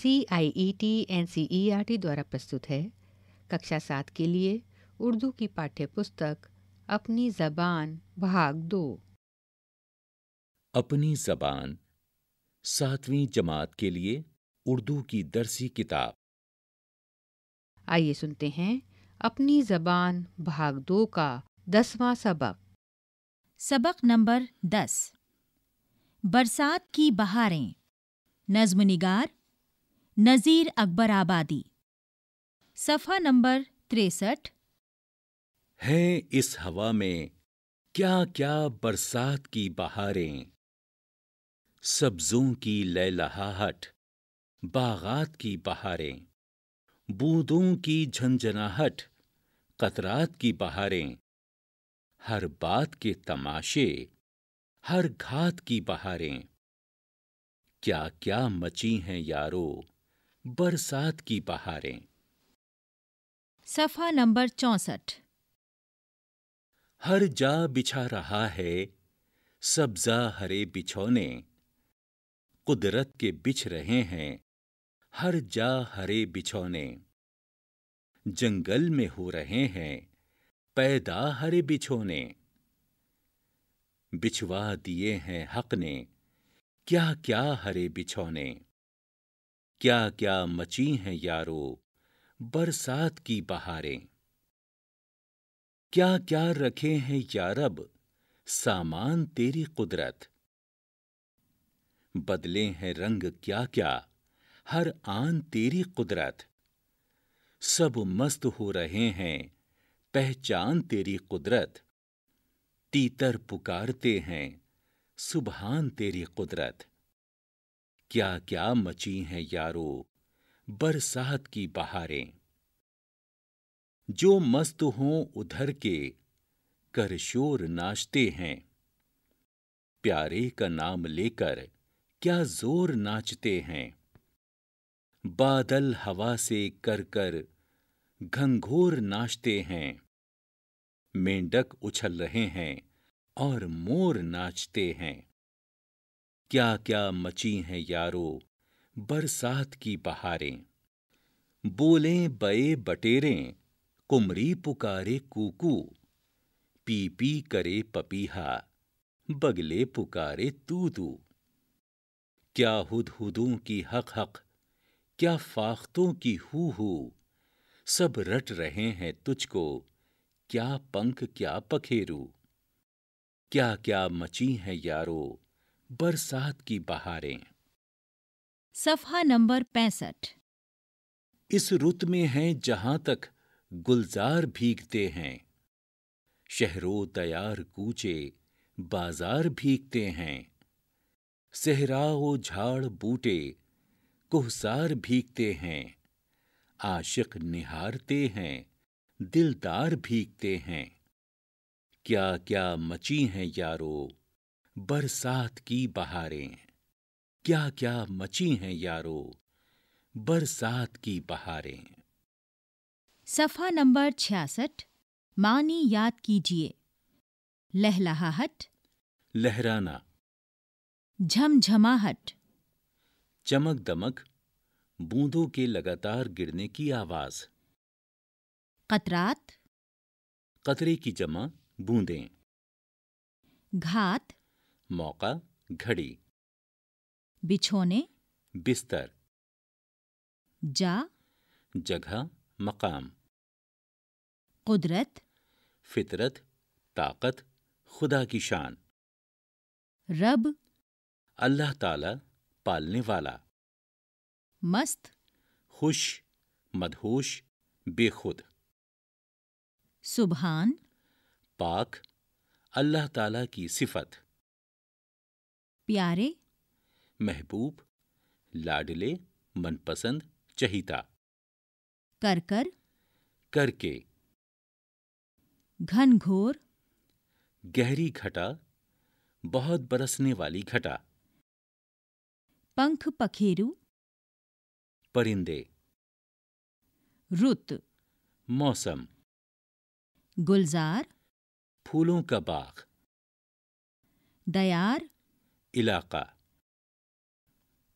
C I E T N C E R T द्वारा प्रस्तुत है कक्षा सात के लिए उर्दू की पाठ्य पुस्तक अपनी जबान भाग दो अपनी जबान सातवीं जमात के लिए उर्दू की दरसी किताब आइए सुनते हैं अपनी जबान भाग दो का दसवां सबक सबक नंबर दस बरसात की बहारें नज्म निगार नज़ीर अकबर आबादी सफ़ा नंबर तिरसठ है इस हवा में क्या क्या बरसात की बहारें सब्जों की लहलहाहट बागात की बहारें बूंदों की झंझनाहट कतरात की बहारें हर बात के तमाशे हर घात की बहारें क्या क्या मची हैं यारो बरसात की बहारें सफा नंबर चौसठ हर जा बिछा रहा है सब्जा हरे बिछौने कुदरत के बिछ रहे हैं हर जा हरे बिछौने जंगल में हो रहे हैं पैदा हरे बिछौने बिछवा दिए हैं हक ने क्या क्या हरे बिछौने क्या क्या मची हैं यारो बरसात की बहारें क्या क्या रखे हैं यारब सामान तेरी कुदरत बदले हैं रंग क्या क्या हर आन तेरी कुदरत सब मस्त हो रहे हैं पहचान तेरी कुदरत तीतर पुकारते हैं सुबहान तेरी कुदरत क्या क्या मची हैं यारो बरसात की बहारें जो मस्त हों उधर के कर शोर नाचते हैं प्यारे का नाम लेकर क्या जोर नाचते हैं बादल हवा से कर कर घंघोर नाचते हैं मेंढक उछल रहे हैं और मोर नाचते हैं क्या क्या मची हैं यारो बरसात की बहारें बोले बए बटेरे कुमरी पुकारे कुकू पी पी करे पपीहा बगले पुकारे तू तू क्या हुदहुदों की हक हक क्या फाख्तों की हु हु सब रट रहे हैं तुझको क्या पंख क्या पखेरू क्या क्या मची हैं यारो बरसात की बहारें सफा नंबर पैंसठ इस रुत में हैं जहां तक गुलजार भीगते हैं शहरों तैयार कूचे बाजार भीगते हैं सेहराओ झाड़ बूटे कोहसार भीगते हैं आशिक निहारते हैं दिलदार भीगते हैं क्या क्या मची हैं यारो बरसात की बहारें क्या क्या मची हैं यारो बरसात की बहारें सफा नंबर छियासठ मानी याद कीजिए लहलाहट लहराना झमझमाहट चमक दमक बूंदों के लगातार गिरने की आवाज कतरात कतरे की जमा बूंदें घात मौका घड़ी बिछोने बिस्तर जा जगह मकाम कुदरत फितरत ताकत खुदा की शान रब अल्लाह ताला पालने वाला मस्त खुश मदहोश बेखुद सुबहान पाक अल्लाह ताला की सिफत प्यारे महबूब लाडले मनपसंद चहिता कर कर करके घनघोर गहरी घटा बहुत बरसने वाली घटा पंख पखेरु परिंदे रुत मौसम गुलजार फूलों का बाग दयार इलाका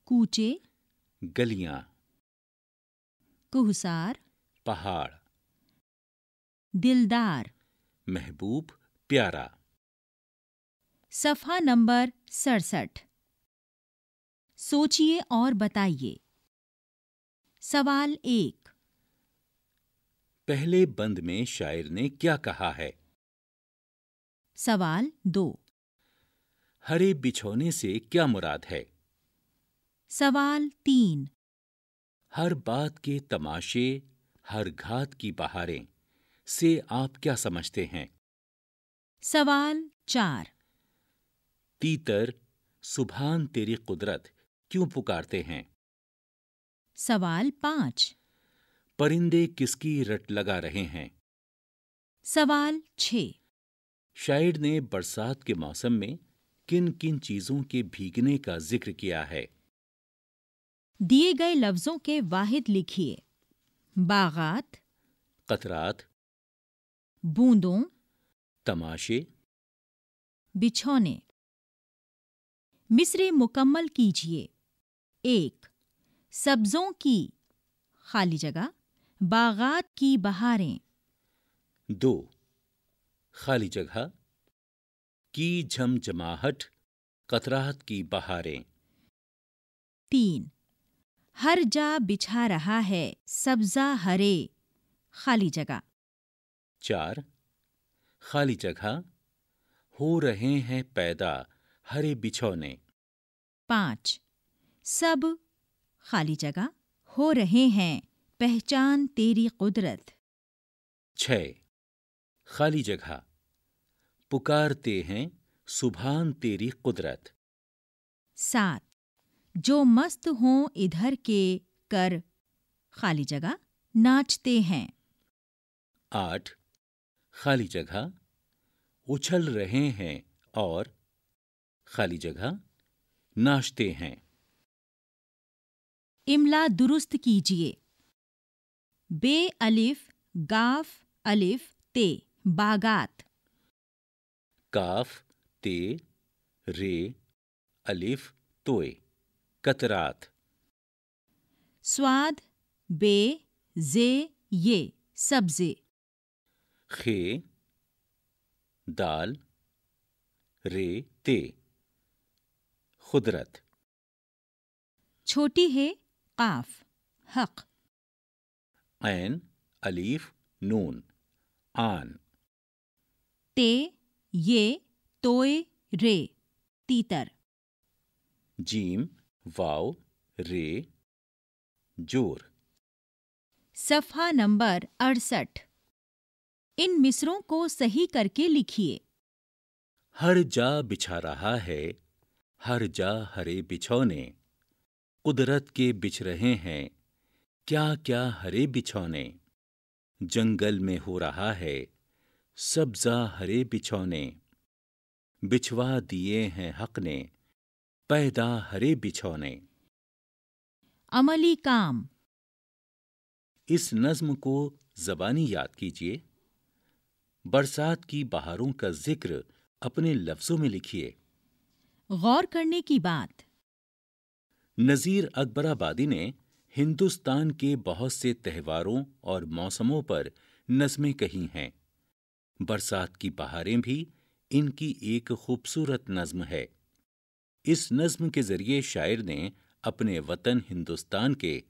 कूचे गलियां कुहसार पहाड़ दिलदार महबूब प्यारा सफा नंबर सड़सठ सोचिए और बताइए सवाल एक पहले बंद में शायर ने क्या कहा है सवाल दो हरे बिछौने से क्या मुराद है सवाल तीन हर बात के तमाशे हर घात की बहारें से आप क्या समझते हैं सवाल चार तीतर सुभान तेरी कुदरत क्यों पुकारते हैं सवाल पाँच परिंदे किसकी रट लगा रहे हैं सवाल छ शायर ने बरसात के मौसम में किन किन चीजों के भीगने का जिक्र किया है दिए गए लफ्जों के वाहिद लिखिए बागात कतरात बूंदों तमाशे बिछौने मिसरे मुकम्मल कीजिए एक सब्जों की खाली जगह बागात की बहारें दो खाली जगह की झमझमाहट कतराहत की बहारें तीन हर जा बिछा रहा है सब्जा हरे खाली जगह चार खाली जगह हो रहे हैं पैदा हरे बिछौने पाँच सब खाली जगह हो रहे हैं पहचान तेरी कुदरत छ खाली जगह पुकारते हैं सुभान तेरी कुदरत सात जो मस्त हों इधर के कर खाली जगह नाचते हैं आठ खाली जगह उछल रहे हैं और खाली जगह नाचते हैं इमला दुरुस्त कीजिए बे अलिफ गाफ अलिफ ते बागात काफ ते रे अलिफ तोय कतरात स्वाद बे जे ये सब्जे खे दाल रे ते खुदरत छोटी है काफ हक ऐन अलीफ नून आन ते ये तोय रे तीतर जीम वाव रे जोर सफा नंबर अड़सठ इन मिसरों को सही करके लिखिए हर जा बिछा रहा है हर जा हरे बिछौने कुदरत के बिछ रहे हैं क्या क्या हरे बिछौने जंगल में हो रहा है सब्जा हरे बिछौने बिछवा दिए हैं हक ने पैदा हरे बिछौने अमली काम इस नज्म को जबानी याद कीजिए बरसात की बहारों का जिक्र अपने लफ्जों में लिखिए गौर करने की बात नज़ीर अकबराबादी ने हिंदुस्तान के बहुत से त्योहारों और मौसमों पर नज़में कही हैं बरसात की बहारें भी इनकी एक खूबसूरत नज्म है इस नज्म के जरिए शायर ने अपने वतन हिंदुस्तान के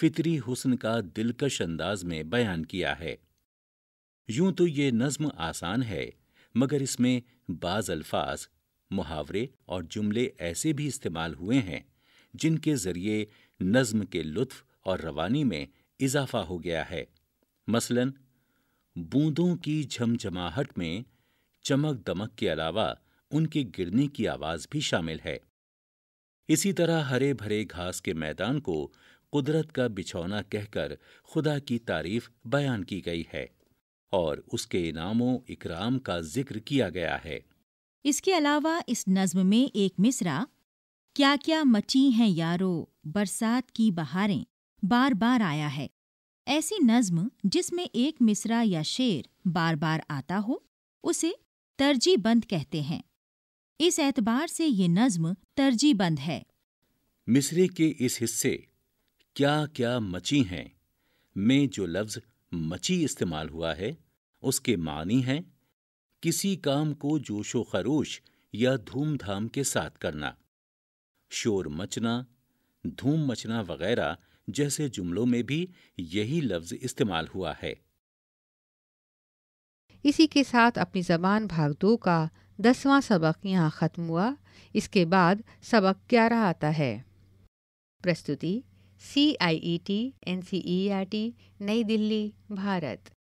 फितरी हुस्न का दिलकश अंदाज में बयान किया है यूं तो ये नज्म आसान है मगर इसमें बाज अल्फाज मुहावरे और जुमले ऐसे भी इस्तेमाल हुए हैं जिनके जरिए नज्म के लुत्फ और रवानी में इजाफा हो गया है मसलन बूंदों की झमझमाहट में चमक दमक के अलावा उनके गिरने की आवाज भी शामिल है इसी तरह हरे भरे घास के मैदान को कुदरत का बिछौना कहकर खुदा की तारीफ बयान की गई है और उसके इनामों इकराम का जिक्र किया गया है इसके अलावा इस नज्म में एक मिसरा क्या क्या मची हैं यारो बरसात की बहारें बार बार आया है ऐसी नज्म जिसमें एक मिसरा या शेर बार बार आता हो उसे तरजीबंद कहते हैं इस एतबार से ये नज्म तरजीबंद है मिसरे के इस हिस्से क्या क्या मची हैं में जो लफ्ज़ मची इस्तेमाल हुआ है उसके मानी हैं किसी काम को जोशो खरोश या धूमधाम के साथ करना शोर मचना धूम मचना वगैरह जैसे जुमलों में भी यही लफ्ज इस्तेमाल हुआ है इसी के साथ अपनी जबान भाग दो का दसवां सबक यहाँ ख़त्म हुआ इसके बाद सबक ग्यारह आता है प्रस्तुति C I E T N C E R T New Delhi Bharat